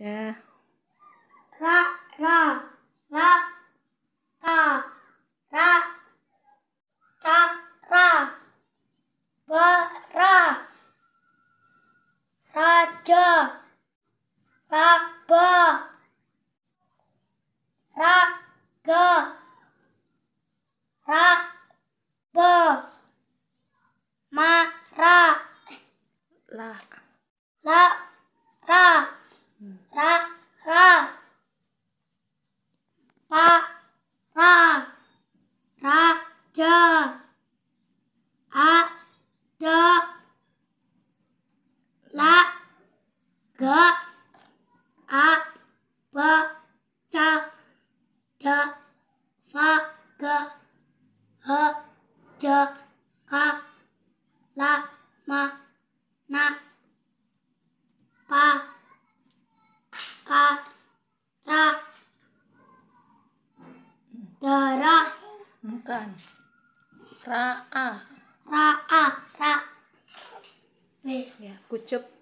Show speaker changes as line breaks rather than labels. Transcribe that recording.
Dah. Ra, ra, ra, ka, ra, ca, ra, ba, ra, raja, raba, raga, raba, mara, la, la, ra ra ra ra ra ra ja a de la ga a ba ca de fa ga ha ja ka
la ma
darah bukan raa raa ra, -a. ra, -a. ra. ya kucup